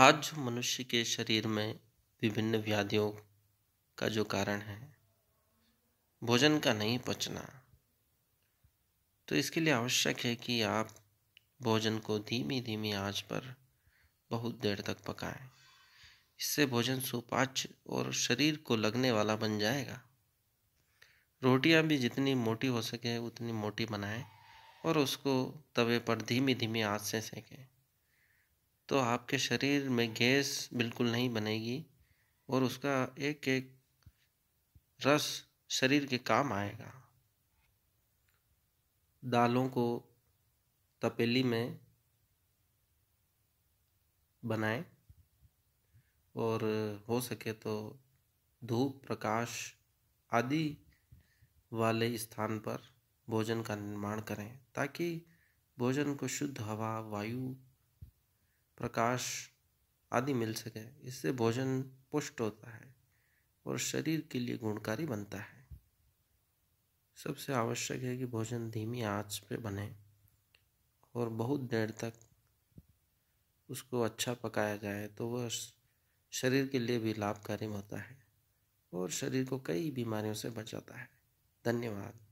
आज जो मनुष्य के शरीर में विभिन्न व्याधियों का जो कारण है भोजन का नहीं पचना तो इसके लिए आवश्यक है कि आप भोजन को धीमी धीमी आंच पर बहुत देर तक पकाएं इससे भोजन सुपाच्य और शरीर को लगने वाला बन जाएगा रोटियां भी जितनी मोटी हो सके उतनी मोटी बनाएं और उसको तवे पर धीमी धीमी आँच से सेकें तो आपके शरीर में गैस बिल्कुल नहीं बनेगी और उसका एक एक रस शरीर के काम आएगा दालों को तपेली में बनाएं और हो सके तो धूप प्रकाश आदि वाले स्थान पर भोजन का निर्माण करें ताकि भोजन को शुद्ध हवा वायु प्रकाश आदि मिल सके इससे भोजन पुष्ट होता है और शरीर के लिए गुणकारी बनता है सबसे आवश्यक है कि भोजन धीमी आंच पे बने और बहुत देर तक उसको अच्छा पकाया जाए तो वह शरीर के लिए भी लाभकारी होता है और शरीर को कई बीमारियों से बचाता है धन्यवाद